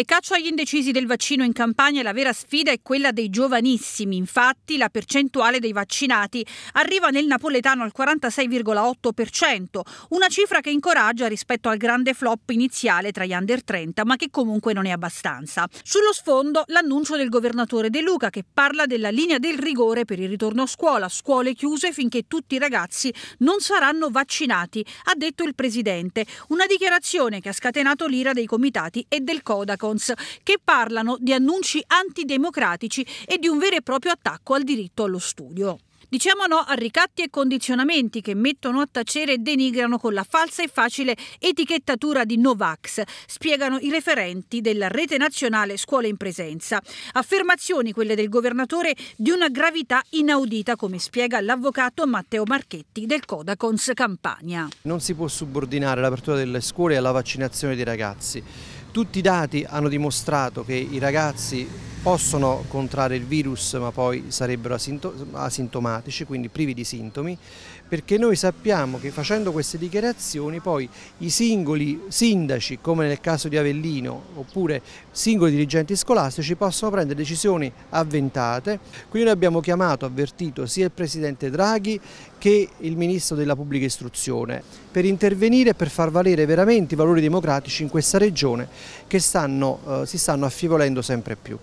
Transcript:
E caccia agli indecisi del vaccino in campagna, la vera sfida è quella dei giovanissimi. Infatti la percentuale dei vaccinati arriva nel napoletano al 46,8%, una cifra che incoraggia rispetto al grande flop iniziale tra gli under 30, ma che comunque non è abbastanza. Sullo sfondo l'annuncio del governatore De Luca che parla della linea del rigore per il ritorno a scuola, scuole chiuse finché tutti i ragazzi non saranno vaccinati, ha detto il presidente. Una dichiarazione che ha scatenato l'ira dei comitati e del Codaco. Jones, che parlano di annunci antidemocratici e di un vero e proprio attacco al diritto allo studio. Diciamo no a ricatti e condizionamenti che mettono a tacere e denigrano con la falsa e facile etichettatura di Novax, spiegano i referenti della rete nazionale Scuole in Presenza. Affermazioni, quelle del governatore, di una gravità inaudita, come spiega l'avvocato Matteo Marchetti del Codacons Campania. Non si può subordinare l'apertura delle scuole alla vaccinazione dei ragazzi. Tutti i dati hanno dimostrato che i ragazzi possono contrarre il virus ma poi sarebbero asintomatici, quindi privi di sintomi, perché noi sappiamo che facendo queste dichiarazioni poi i singoli sindaci, come nel caso di Avellino, oppure singoli dirigenti scolastici possono prendere decisioni avventate, quindi noi abbiamo chiamato, avvertito sia il Presidente Draghi che il Ministro della Pubblica Istruzione per intervenire e per far valere veramente i valori democratici in questa regione che stanno, eh, si stanno affievolendo sempre più.